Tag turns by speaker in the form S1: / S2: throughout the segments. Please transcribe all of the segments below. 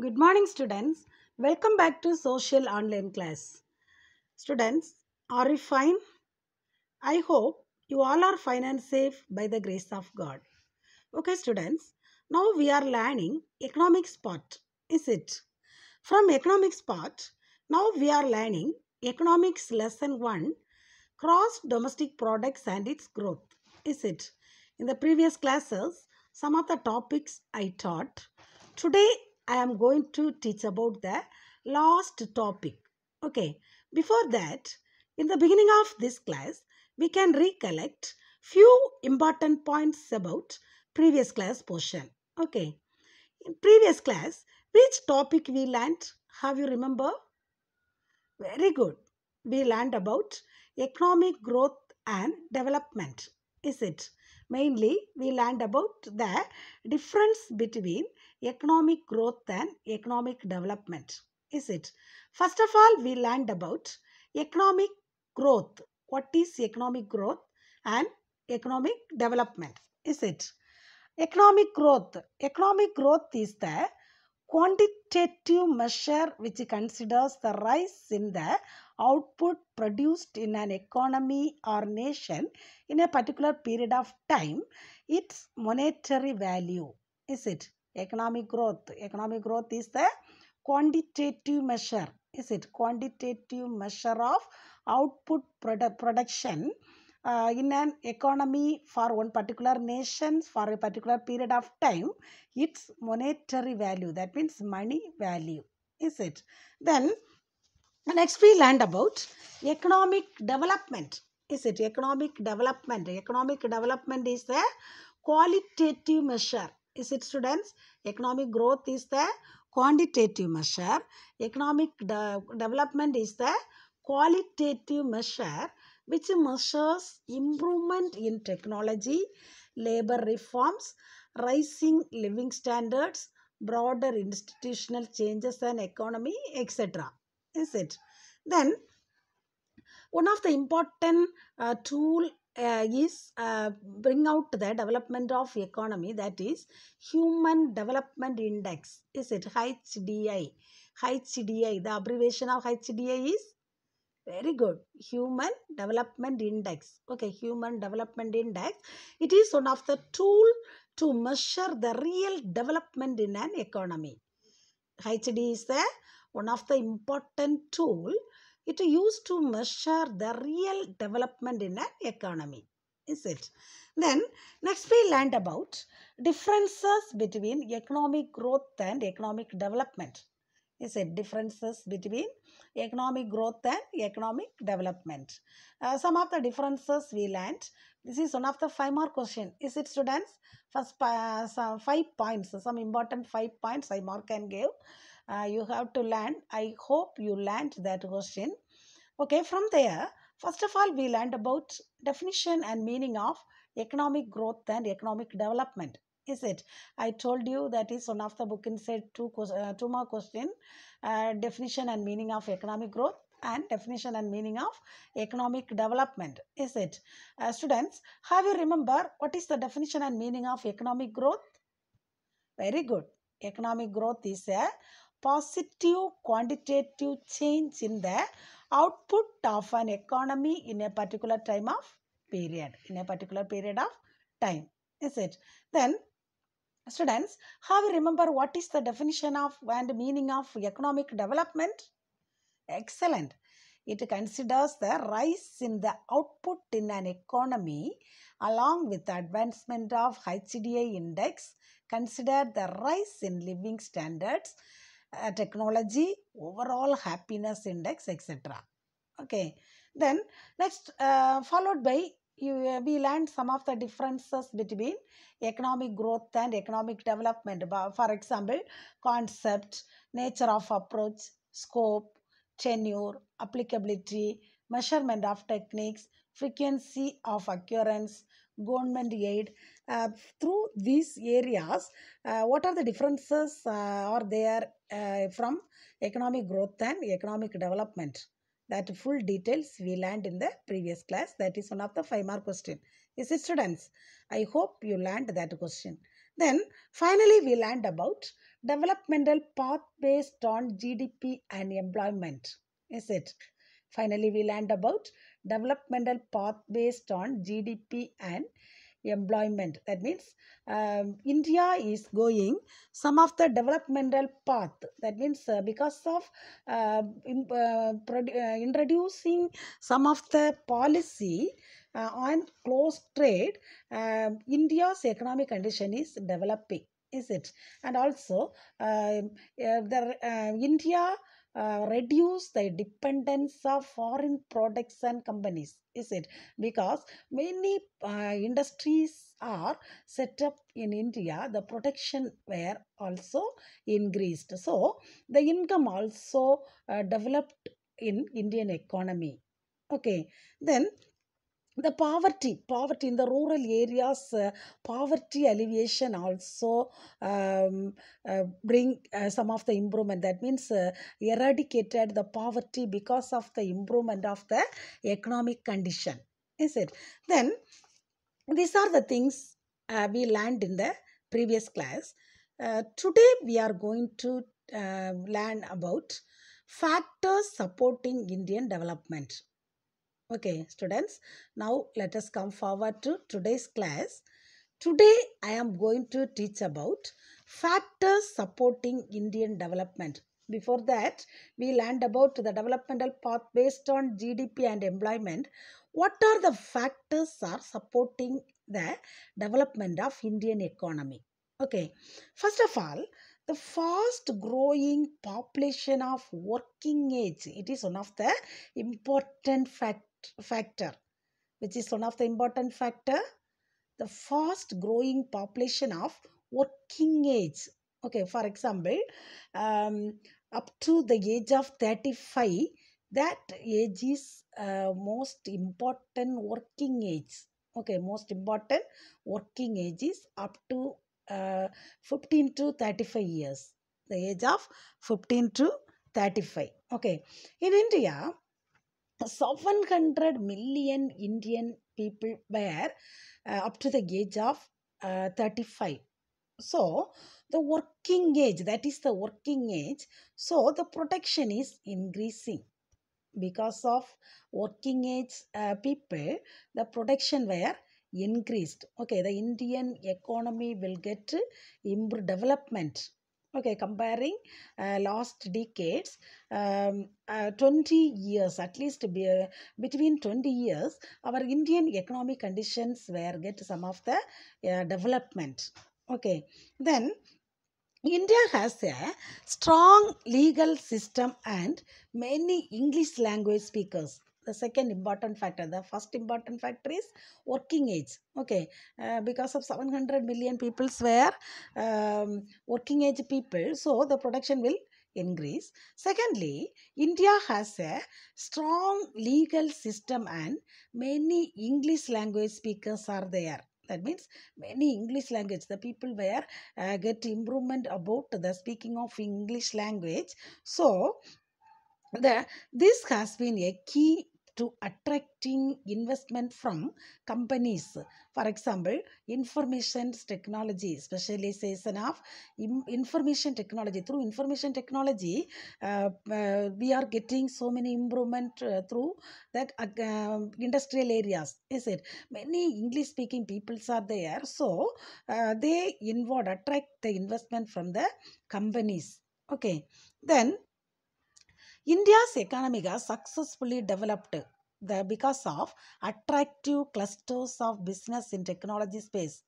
S1: Good morning students. Welcome back to social online class. Students, are you fine? I hope you all are fine and safe by the grace of God. Okay students, now we are learning economics part, is it? From economics part, now we are learning economics lesson 1, cross domestic products and its growth, is it? In the previous classes, some of the topics I taught. Today I am going to teach about the last topic. Okay, before that, in the beginning of this class, we can recollect few important points about previous class portion. Okay, in previous class, which topic we learned? Have you remember? Very good. We learned about economic growth and development. Is it? Mainly, we learned about the difference between economic growth and economic development, is it? First of all, we learned about economic growth. What is economic growth and economic development, is it? Economic growth. Economic growth is the quantitative measure which considers the rise in the output produced in an economy or nation in a particular period of time, its monetary value, is it? economic growth economic growth is the quantitative measure is it quantitative measure of output produ- production uh, in an economy for one particular nation for a particular period of time its monetary value that means money value is it then next we learned about economic development is it economic development economic development is the qualitative measure is it students economic growth is the quantitative measure economic de development is the qualitative measure which measures improvement in technology labor reforms rising living standards broader institutional changes and economy etc is it then one of the important uh, tool uh, is uh, bring out the development of economy that is human development index is it HDI HDI the abbreviation of HDI is very good human development index okay human development index it is one of the tool to measure the real development in an economy HDI is the one of the important tool it used to measure the real development in an economy. Is it? Then next we learned about differences between economic growth and economic development. Is it differences between economic growth and economic development? Uh, some of the differences we learned. This is one of the five mark question. Is it students? First uh, some five points, some important five points I mark and give uh, you have to learn. I hope you learned that question. Okay, from there, first of all, we learned about definition and meaning of economic growth and economic development. Is it? I told you that is one of the book inside two, uh, two more question, uh, definition and meaning of economic growth and definition and meaning of economic development is it uh, students have you remember what is the definition and meaning of economic growth very good economic growth is a positive quantitative change in the output of an economy in a particular time of period, in a particular period of time, is it? Then, students, have you remember what is the definition of and meaning of economic development? Excellent. It considers the rise in the output in an economy along with the advancement of HDI index, consider the rise in living standards, technology, overall happiness index, etc. Okay, then next uh, followed by you, uh, we learned some of the differences between economic growth and economic development. For example, concept, nature of approach, scope, tenure, applicability, measurement of techniques, frequency of occurrence, government aid. Uh, through these areas, uh, what are the differences uh, are there uh, from economic growth and economic development. That full details we learned in the previous class. That is one of the five mark question. Is it students? I hope you learned that question. Then finally we learned about developmental path based on GDP and employment. Is it? Finally we learned about developmental path based on GDP and employment. That means um, India is going some of the developmental path. That means uh, because of um, uh, in, uh, introducing some of the policy uh, on close trade, um, India's economic condition is developing. Is it? And also, um, uh, the uh, India uh, reduce the dependence of foreign products and companies is it because many uh, industries are set up in india the production were also increased so the income also uh, developed in indian economy okay then the poverty poverty in the rural areas uh, poverty alleviation also um, uh, bring uh, some of the improvement that means uh, eradicated the poverty because of the improvement of the economic condition is it then these are the things uh, we learned in the previous class uh, today we are going to learn about factors supporting indian development Okay, students, now let us come forward to today's class. Today, I am going to teach about factors supporting Indian development. Before that, we learned about the developmental path based on GDP and employment. What are the factors are supporting the development of Indian economy? Okay, first of all, the fast growing population of working age, it is one of the important factors factor which is one of the important factor the fast growing population of working age okay for example um, up to the age of 35 that age is uh, most important working age okay most important working age is up to uh, 15 to 35 years the age of 15 to 35 okay in india 700 million Indian people were uh, up to the age of uh, 35. So, the working age, that is the working age, so the protection is increasing. Because of working age uh, people, the protection were increased. Okay, the Indian economy will get uh, improved development okay comparing uh, last decades um, uh, 20 years at least be, uh, between 20 years our indian economic conditions were get some of the uh, development okay then India has a strong legal system and many English language speakers the second important factor the first important factor is working age okay uh, because of 700 million peoples were um, working age people so the production will increase secondly india has a strong legal system and many english language speakers are there that means many english language the people were uh, get improvement about the speaking of english language so the this has been a key to attracting investment from companies. For example, information technology, specialization of information technology. Through information technology, uh, uh, we are getting so many improvement uh, through that uh, um, industrial areas. Is it many English speaking peoples are there, so uh, they involve attract the investment from the companies. Okay, then India's economy has successfully developed the, because of attractive clusters of business in technology space.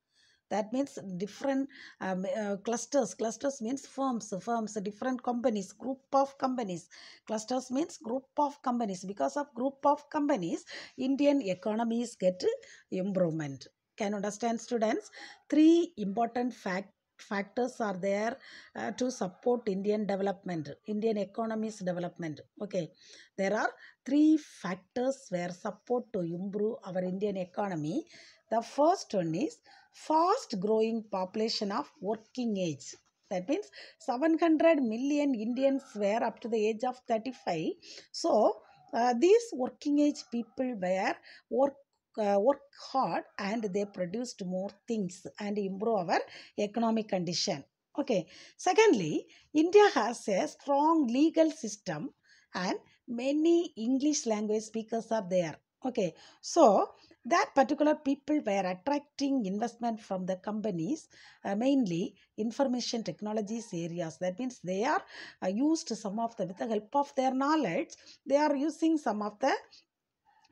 S1: That means different um, uh, clusters. Clusters means firms, firms, different companies, group of companies. Clusters means group of companies. Because of group of companies, Indian economies get improvement. Can understand students? Three important facts factors are there uh, to support Indian development, Indian economy's development. Okay, there are three factors where support to improve our Indian economy. The first one is fast growing population of working age. That means 700 million Indians were up to the age of 35. So, uh, these working age people were work uh, work hard and they produced more things and improve our economic condition. Okay. Secondly, India has a strong legal system and many English language speakers are there. Okay. So, that particular people were attracting investment from the companies uh, mainly information technologies areas that means they are uh, used some of the with the help of their knowledge they are using some of the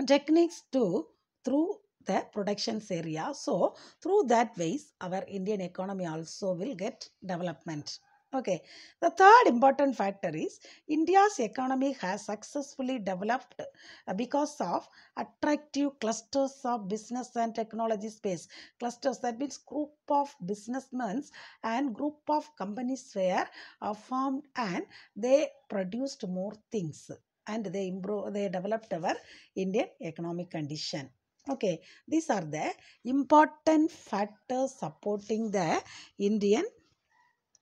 S1: techniques to through the productions area. So, through that ways, our Indian economy also will get development. Okay. The third important factor is India's economy has successfully developed uh, because of attractive clusters of business and technology space. Clusters that means group of businessmen and group of companies were uh, formed and they produced more things and they improve they developed our Indian economic condition. Okay, these are the important factors supporting the Indian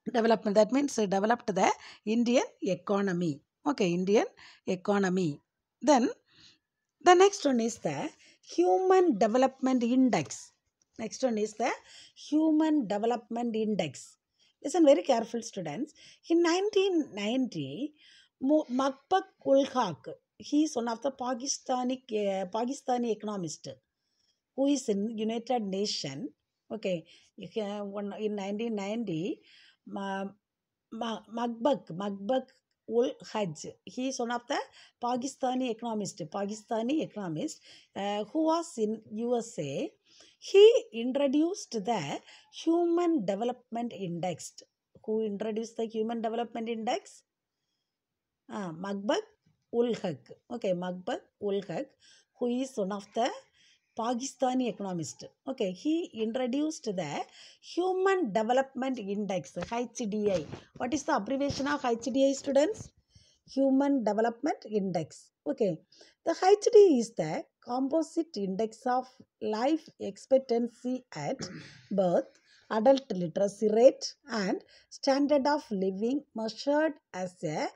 S1: development. That means developed the Indian economy. Okay, Indian economy. Then the next one is the Human Development Index. Next one is the Human Development Index. Listen very careful students. In 1990, Makpak Ulhak he is one of the Pakistani uh, Pakistani economist who is in United Nation. Okay, one in 1990, uh, Magbuk Magbuk Ul Hajj. He is one of the Pakistani economist, Pakistani economist uh, who was in USA. He introduced the Human Development Index. Who introduced the Human Development Index? Uh, ah, Magbuk Ulhaq. Okay, Makbul Ulhaq, who is one of the Pakistani economist. Okay, he introduced the Human Development Index, HDI. What is the abbreviation of HDI, students? Human Development Index. Okay, the HDI is the composite index of life expectancy at birth, adult literacy rate, and standard of living measured as a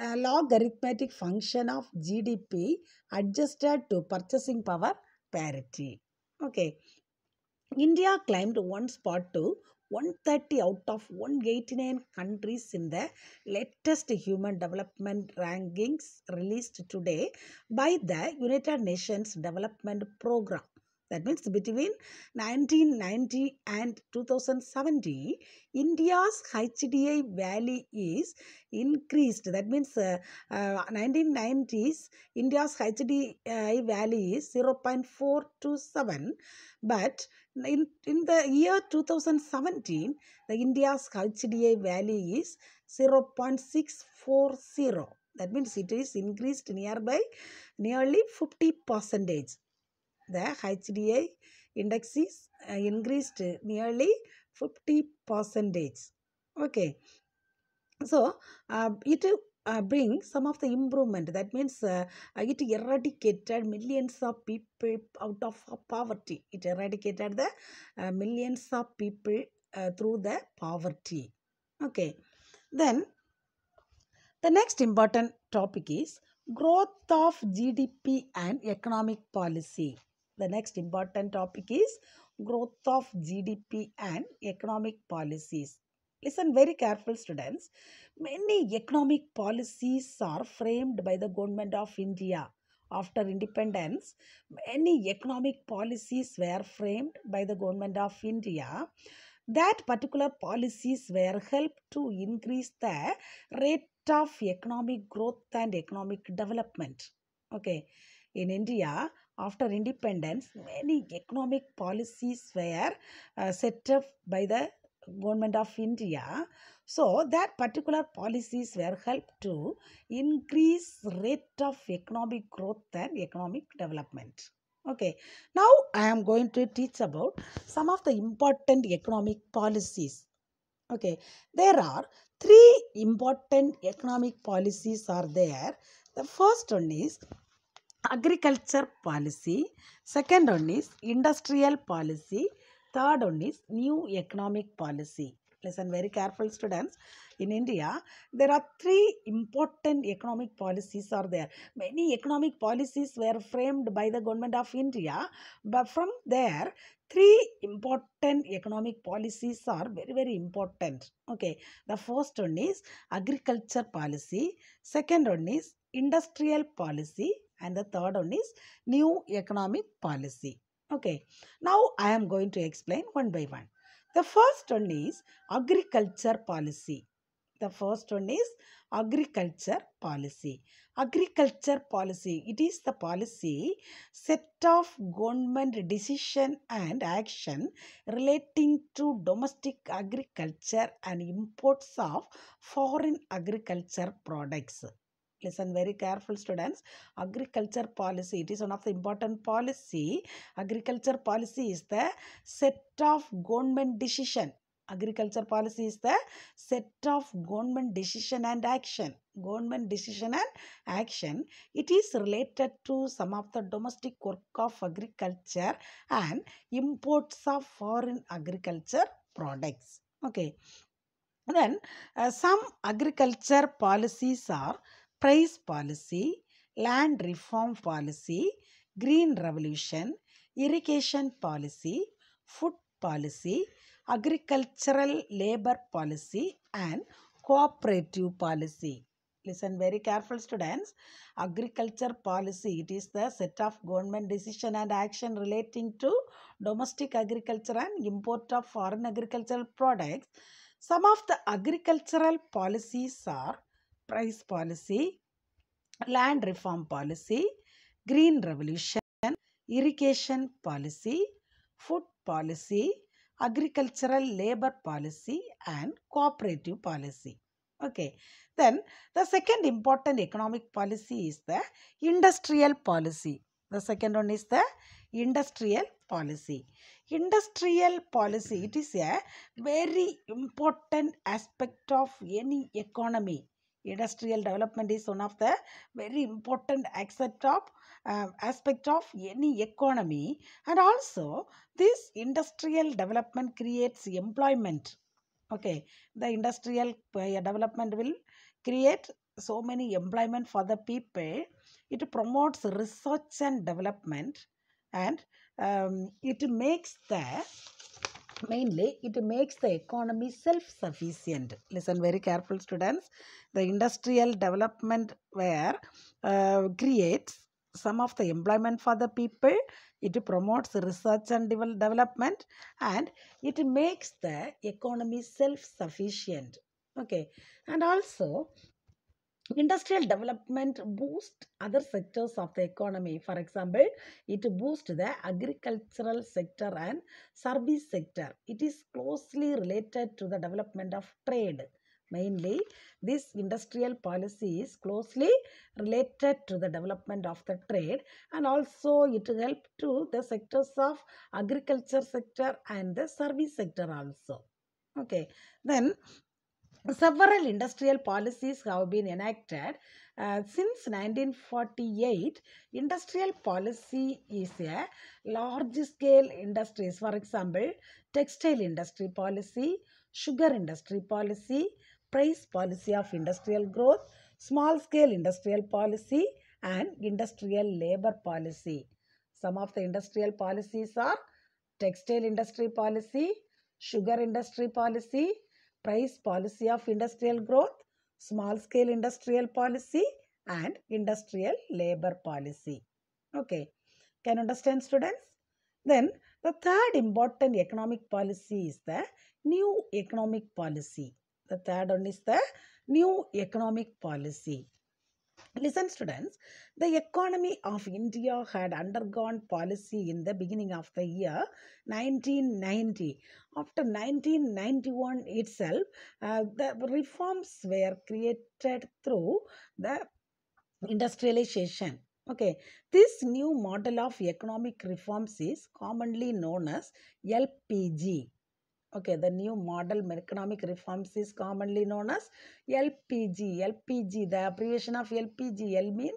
S1: logarithmic function of GDP adjusted to purchasing power parity. Okay. India climbed one spot to 130 out of 189 countries in the latest human development rankings released today by the United Nations Development Programme. That means between 1990 and 2070, India's HDI value is increased. That means uh, uh, 1990s, India's HDI value is 0 0.427. But in, in the year 2017, the India's HDI value is 0 0.640. That means it is increased nearby nearly 50 percentage the HDI index is uh, increased nearly 50 percentage. Okay. So, uh, it uh, bring some of the improvement that means uh, uh, it eradicated millions of people out of poverty it eradicated the uh, millions of people uh, through the poverty okay then the next important topic is growth of gdp and economic policy the next important topic is growth of GDP and economic policies. Listen very careful students. Many economic policies are framed by the government of India. After independence, many economic policies were framed by the government of India that particular policies were helped to increase the rate of economic growth and economic development. Okay, in India, after independence, many economic policies were uh, set up by the government of India. So, that particular policies were helped to increase rate of economic growth and economic development. Okay, now I am going to teach about some of the important economic policies. Okay, there are three important economic policies are there. The first one is agriculture policy, second one is industrial policy, third one is new economic policy. Listen very careful students. In India, there are three important economic policies are there. Many economic policies were framed by the government of India. But from there, three important economic policies are very, very important. Okay. The first one is agriculture policy. Second one is industrial policy and the third one is new economic policy. Okay, now I am going to explain one by one. The first one is agriculture policy. The first one is agriculture policy. Agriculture policy, it is the policy set of government decision and action relating to domestic agriculture and imports of foreign agriculture products listen very careful students agriculture policy it is one of the important policy agriculture policy is the set of government decision agriculture policy is the set of government decision and action government decision and action it is related to some of the domestic work of agriculture and imports of foreign agriculture products okay then uh, some agriculture policies are price policy, land reform policy, green revolution, irrigation policy, food policy, agricultural labor policy and cooperative policy. Listen very careful students. Agriculture policy, it is the set of government decision and action relating to domestic agriculture and import of foreign agricultural products. Some of the agricultural policies are price policy, land reform policy, green revolution, irrigation policy, food policy, agricultural labor policy and cooperative policy. Okay. Then the second important economic policy is the industrial policy. The second one is the industrial policy. Industrial policy, it is a very important aspect of any economy. Industrial development is one of the very important aspect of, uh, aspect of any economy and also this industrial development creates employment. Okay, the industrial uh, development will create so many employment for the people. It promotes research and development and um, it makes the Mainly, it makes the economy self-sufficient. Listen very careful students. The industrial development where uh, creates some of the employment for the people. It promotes research and development and it makes the economy self-sufficient. Okay. And also, Industrial development boosts other sectors of the economy. For example, it boosts the agricultural sector and service sector. It is closely related to the development of trade. Mainly, this industrial policy is closely related to the development of the trade and also it helps to the sectors of agriculture sector and the service sector also. Okay, then Several industrial policies have been enacted. Uh, since 1948, industrial policy is a large-scale industries. For example, textile industry policy, sugar industry policy, price policy of industrial growth, small-scale industrial policy and industrial labor policy. Some of the industrial policies are textile industry policy, sugar industry policy, price policy of industrial growth, small scale industrial policy and industrial labor policy. Okay, can understand students? Then the third important economic policy is the new economic policy. The third one is the new economic policy. Listen, students, the economy of India had undergone policy in the beginning of the year 1990. After 1991 itself, uh, the reforms were created through the industrialization. Okay, this new model of economic reforms is commonly known as LPG. Okay, the new model economic reforms is commonly known as LPG. LPG, the abbreviation of LPG. L mean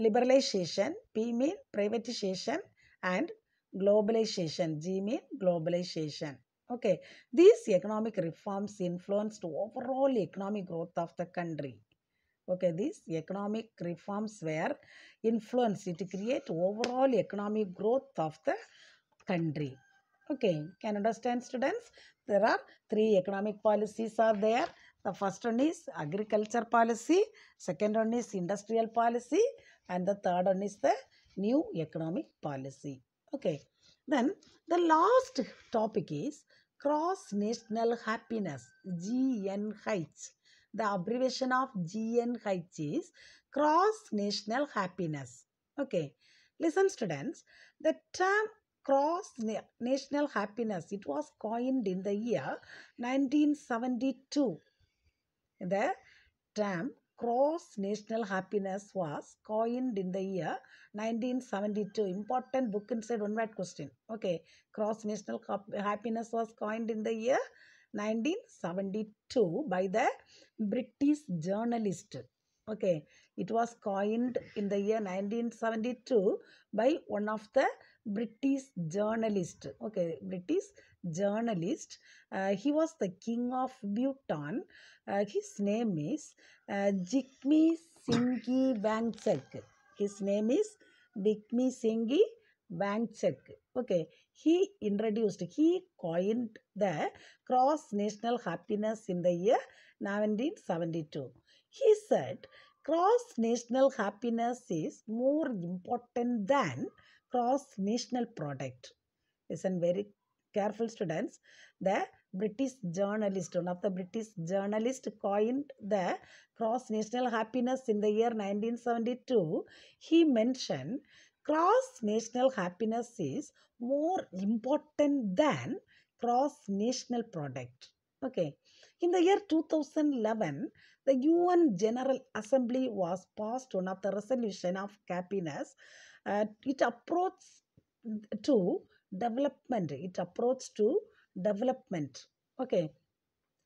S1: liberalization, P mean privatization and globalization. G mean globalization. Okay, these economic reforms influenced overall economic growth of the country. Okay, these economic reforms were influenced to create overall economic growth of the country. Okay, can understand students? There are three economic policies are there. The first one is agriculture policy, second one is industrial policy and the third one is the new economic policy. Okay, then the last topic is cross-national happiness, GNH. The abbreviation of GNH is cross-national happiness. Okay, listen students, the term cross national happiness. It was coined in the year 1972. The term cross national happiness was coined in the year 1972 important book inside one word question okay cross national happiness was coined in the year 1972 by the british journalist okay it was coined in the year 1972 by one of the British journalist. Okay, British journalist. Uh, he was the king of Bhutan. Uh, his name is uh, Jikmi Singhi Wangchuk. His name is Jikmi Singhi Wangchuk. Okay, he introduced, he coined the cross national happiness in the year 1972. He said, cross national happiness is more important than cross-national product. Listen very careful students. The British journalist, one of the British journalist coined the cross-national happiness in the year 1972. He mentioned cross-national happiness is more important than cross-national product. Okay. In the year 2011, the UN General Assembly was passed one of the resolution of happiness. Uh, it approach to development. It approached to development. Okay.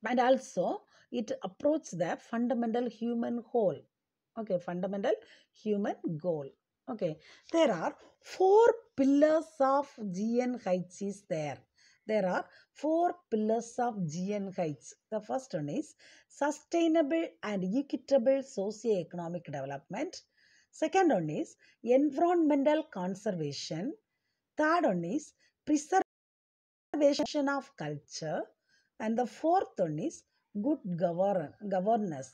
S1: And also, it approached the fundamental human goal. Okay, fundamental human goal. Okay, there are four pillars of GN Heights is there. There are four pillars of GN Heights. The first one is sustainable and equitable socio-economic development. Second one is environmental conservation. Third one is preservation of culture. And the fourth one is good govern governance.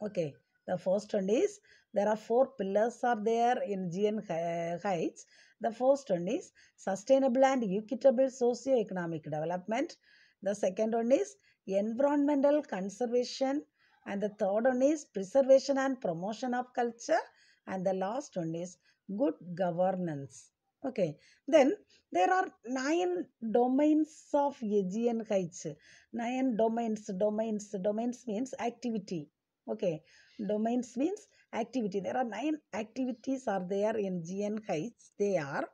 S1: Okay. The first one is there are four pillars are there in GN Heights. The first one is sustainable and equitable socio-economic development. The second one is environmental conservation. And the third one is preservation and promotion of culture. And the last one is good governance. Okay. Then there are nine domains of Aegean Heights. Nine domains. Domains. Domains means activity. Okay, domains means activity. There are nine activities are there in GN Heights. They are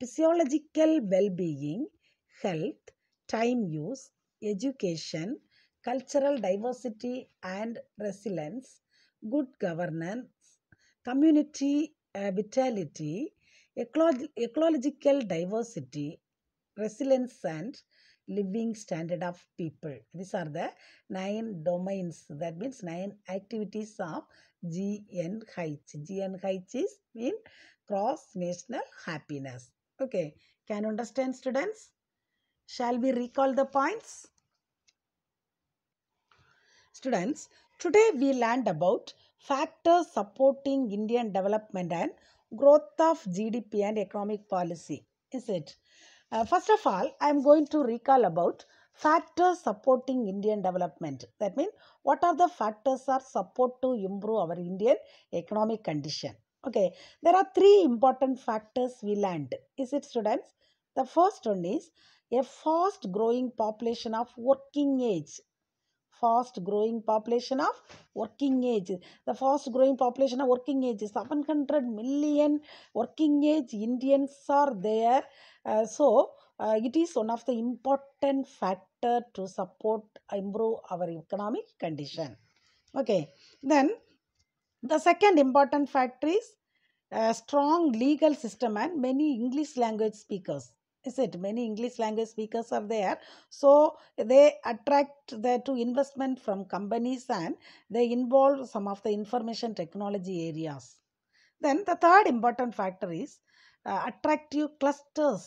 S1: physiological well-being, health, time use, education, cultural diversity and resilience, good governance, community uh, vitality, ecological diversity, resilience and living standard of people. These are the nine domains. That means nine activities of GNH. GNH is mean cross-national happiness. Okay. Can you understand students? Shall we recall the points? Students, today we learned about factors supporting Indian development and growth of GDP and economic policy. Is it? Uh, first of all, I am going to recall about factors supporting Indian development. That means, what are the factors are support to improve our Indian economic condition? Okay, there are three important factors we learned. Is it students? The first one is a fast growing population of working age fast growing population of working age. The fast growing population of working age, 700 million working age Indians are there. Uh, so, uh, it is one of the important factor to support, improve our economic condition. Okay, then the second important factor is a uh, strong legal system and many English language speakers is it many english language speakers are there so they attract the to investment from companies and they involve some of the information technology areas then the third important factor is uh, attractive clusters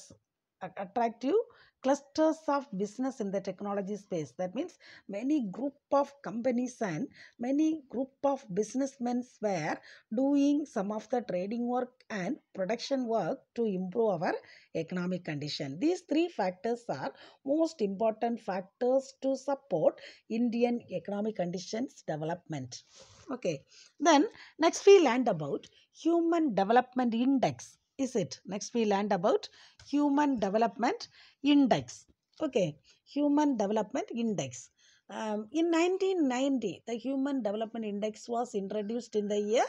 S1: attractive clusters of business in the technology space. That means many group of companies and many group of businessmen were doing some of the trading work and production work to improve our economic condition. These three factors are most important factors to support Indian economic conditions development. Okay, then next we learned about Human Development Index is it? Next we learned about Human Development Index. Okay, Human Development Index. Um, in 1990, the Human Development Index was introduced in the year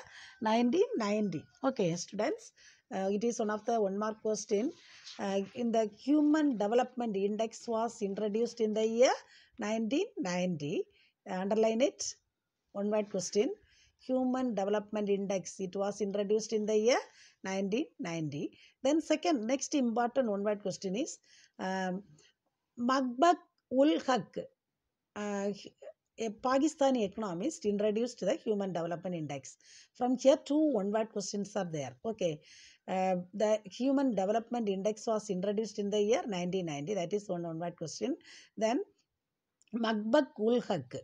S1: 1990. Okay, students, uh, it is one of the one mark question. Uh, in the Human Development Index was introduced in the year 1990. Underline it, one word question. Human Development Index. It was introduced in the year 1990. Then second, next important one-word question is um, Magbak ul Haq, uh, a Pakistani economist, introduced the Human Development Index. From here, two one-word questions are there. Okay. Uh, the Human Development Index was introduced in the year 1990. That is one one-word question. Then Magbak ul Haq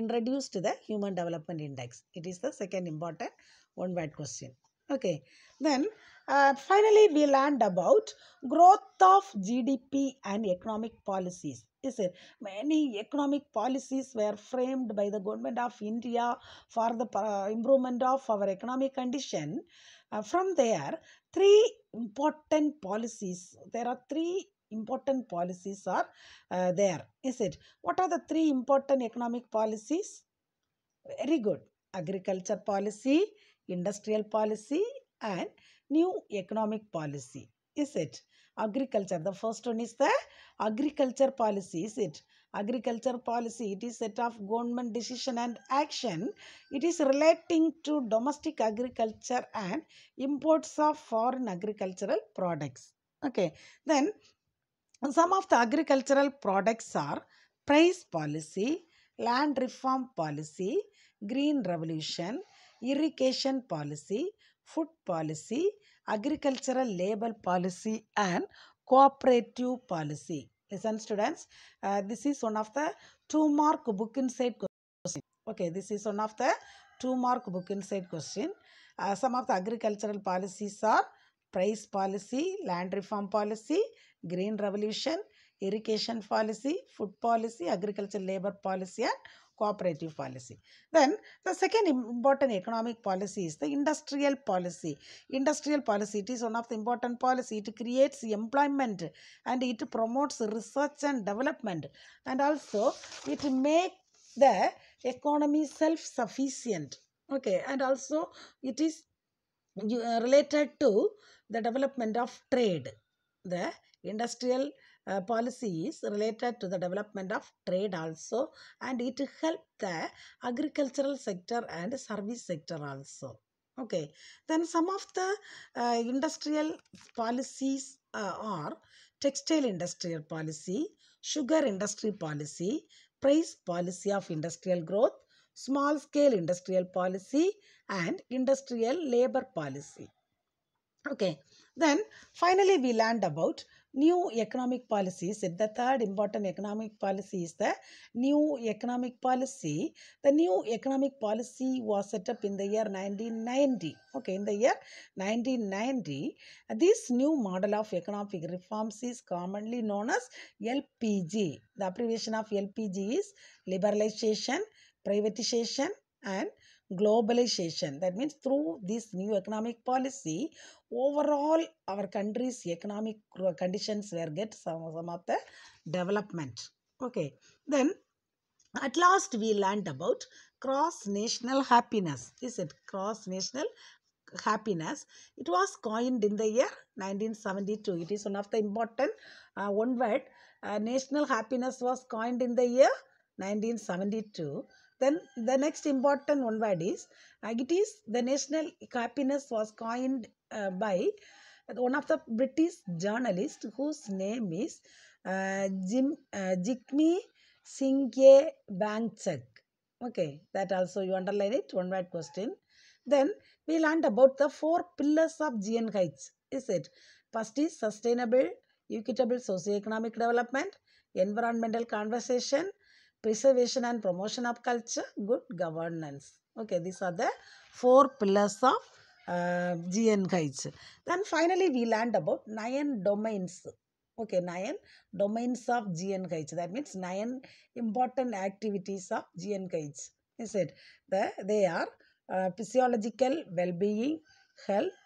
S1: introduced the Human Development Index. It is the second important one word question. Okay. Then uh, finally we learned about growth of GDP and economic policies. Is it many economic policies were framed by the government of India for the uh, improvement of our economic condition. Uh, from there, three important policies. There are three important policies are uh, there, is it? What are the three important economic policies? Very good. Agriculture policy, industrial policy and new economic policy, is it? Agriculture, the first one is the agriculture policy, is it? agriculture policy it is set of government decision and action it is relating to domestic agriculture and imports of foreign agricultural products okay then some of the agricultural products are price policy, land reform policy, green revolution, irrigation policy, food policy, agricultural label policy and cooperative policy. Listen students, uh, this is one of the two mark book inside question. Okay, this is one of the two mark book inside question. Uh, some of the agricultural policies are price policy, land reform policy, green revolution, irrigation policy, food policy, agricultural labor policy and cooperative policy. Then the second important economic policy is the industrial policy. Industrial policy, it is one of the important policy. It creates employment and it promotes research and development. And also it make the economy self-sufficient. Okay, and also it is uh, related to the development of trade. The industrial uh, policy is related to the development of trade also and it helped the agricultural sector and service sector also. Okay, then some of the uh, industrial policies uh, are textile industrial policy, sugar industry policy, price policy of industrial growth, small scale industrial policy and industrial labor policy. Okay, then finally we learned about new economic policies. The third important economic policy is the new economic policy. The new economic policy was set up in the year 1990. Okay, in the year 1990, this new model of economic reforms is commonly known as LPG. The abbreviation of LPG is liberalization, privatization and globalization. That means through this new economic policy, overall our country's economic conditions were get some, some of the development. Okay, then at last we learned about cross-national happiness. Is it cross-national happiness? It was coined in the year 1972. It is one of the important uh, one word. Uh, national happiness was coined in the year 1972 then the next important one word is Agitis. The national happiness was coined uh, by one of the British journalists whose name is uh, Jim uh, Jikmi Singye Bangchak. Okay, that also you underline it. One word question. Then we learned about the four pillars of GNH. Is it first is sustainable, equitable socio-economic development, environmental conversation, preservation and promotion of culture, good governance. Okay, these are the four pillars of uh, GN guides. Then finally, we learned about nine domains. Okay, nine domains of GN guides. That means nine important activities of GN guides. Is it? The, they are uh, physiological well-being, health,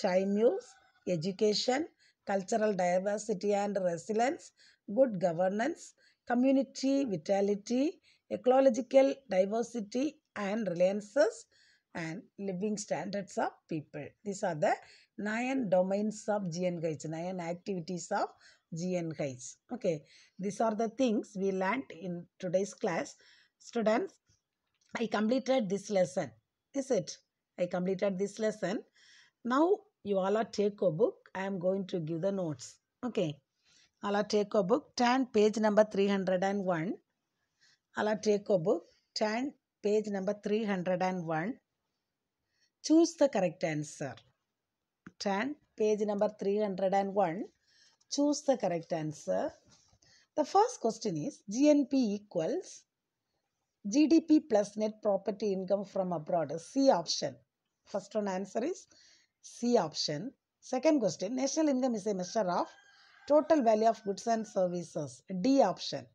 S1: time use, education, cultural diversity and resilience, good governance, community vitality, ecological diversity and reliances and living standards of people. These are the nine domains of GNH, nine activities of GNH. Okay, these are the things we learnt in today's class. Students, I completed this lesson. Is it? I completed this lesson. Now you all are take a book. I am going to give the notes. Okay. Allah take a book, turn page number 301. Allah take a book, turn page number 301. Choose the correct answer. Turn page number 301. Choose the correct answer. The first question is GNP equals GDP plus net property income from abroad. C option. First one answer is C option. Second question, national income is a measure of total value of goods and services d option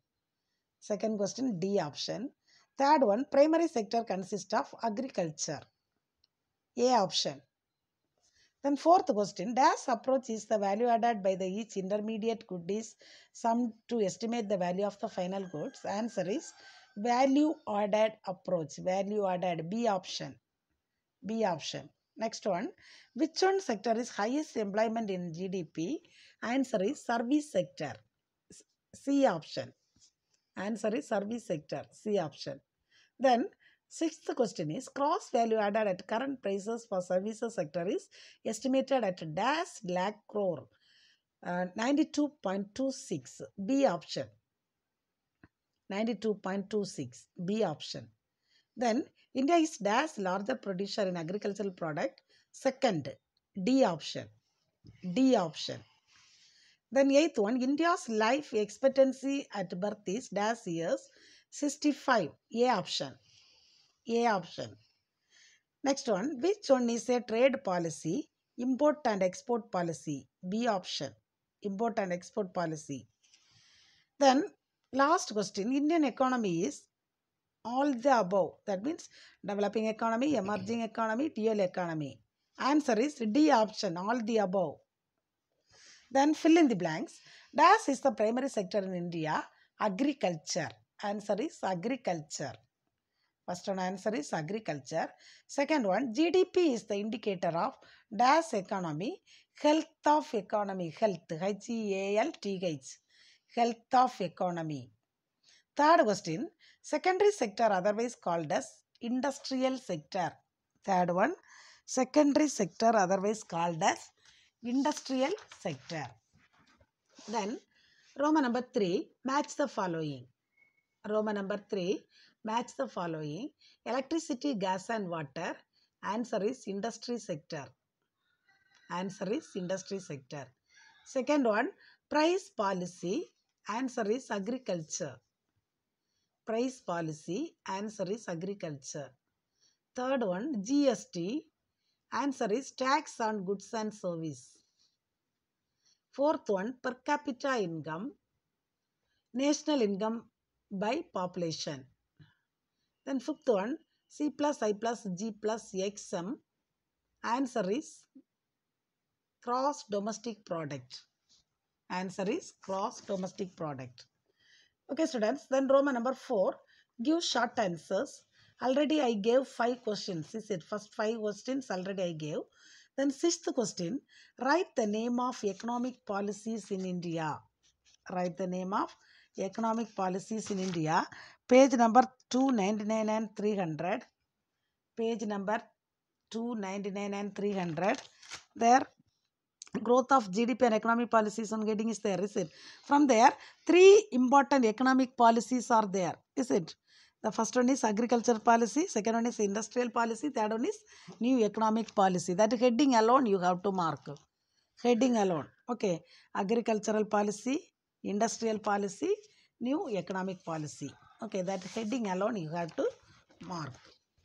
S1: second question d option third one primary sector consists of agriculture a option then fourth question, dash approach is the value added by the each intermediate good is summed to estimate the value of the final goods. Answer is value added approach, value added, B option, B option. Next one, which one sector is highest employment in GDP? Answer is service sector. C option. Answer is service sector. C option. Then, sixth question is cross value added at current prices for services sector is estimated at dash lakh crore. Uh, 92.26 B option. 92.26 B option. Then India is dash larger producer in agricultural product. Second, D option. D option. Then eighth one, India's life expectancy at birth is dash years 65. A option. A option. Next one, which one is a trade policy, import and export policy? B option, import and export policy. Then last question, Indian economy is all the above that means developing economy emerging economy dual economy answer is d option all the above then fill in the blanks Das is the primary sector in india agriculture answer is agriculture first one answer is agriculture second one gdp is the indicator of Das economy health of economy health h e a l t h health of economy third question Secondary sector otherwise called as industrial sector. Third one, secondary sector otherwise called as industrial sector. Then Roman number 3 match the following. Roman number 3 match the following. Electricity, gas and water. Answer is industry sector. Answer is industry sector. Second one price policy. Answer is agriculture price policy, answer is agriculture. Third one, GST, answer is tax on goods and service. Fourth one, per capita income, national income by population. Then fifth one, C plus I plus G plus XM, answer is cross domestic product. Answer is cross domestic product. Okay students, then Roman number 4, give short answers. Already I gave 5 questions. Is it first 5 questions already I gave. Then sixth question, write the name of economic policies in India. Write the name of economic policies in India. Page number 299 and 300. Page number 299 and 300. There growth of GDP and economic policies on getting is there, is it? From there, three important economic policies are there, is it? The first one is agriculture policy, second one is industrial policy, third one is new economic policy. That heading alone you have to mark. Heading alone. Okay. Agricultural policy, industrial policy, new economic policy. Okay. That heading alone you have to mark.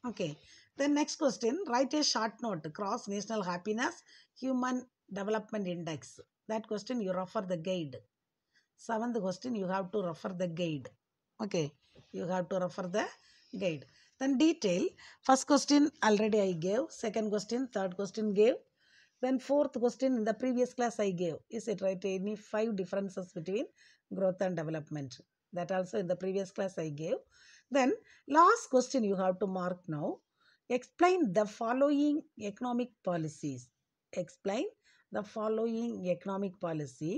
S1: Okay. Then next question, write a short note, cross national happiness, human development index. That question you refer the guide. Seventh question you have to refer the guide. Okay, you have to refer the guide. Then detail. First question already I gave. Second question, third question gave. Then fourth question in the previous class I gave. Is it right? Any five differences between growth and development. That also in the previous class I gave. Then last question you have to mark now. Explain the following economic policies. explain the following economic policy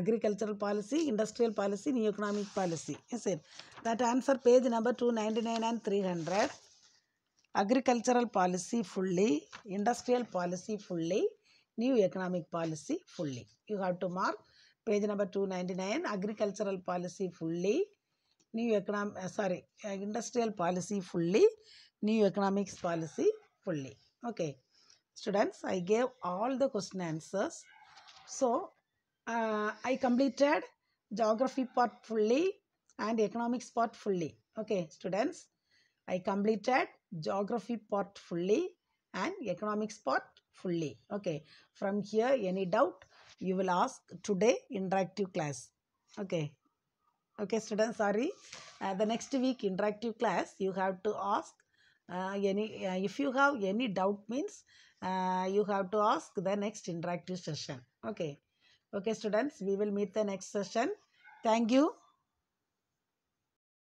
S1: agricultural policy industrial policy new economic policy is it that answer page number 299 and 300 agricultural policy fully industrial policy fully new economic policy fully you have to mark page number 299 agricultural policy fully new economic uh, sorry uh, industrial policy fully new economics policy fully okay Students, I gave all the question answers. So, uh, I completed geography part fully and economics part fully. Okay, students, I completed geography part fully and economics part fully. Okay, from here any doubt you will ask today interactive class. Okay, okay students, sorry. Uh, the next week interactive class you have to ask uh, any uh, if you have any doubt means uh, you have to ask the next interactive session okay okay students we will meet the next session thank you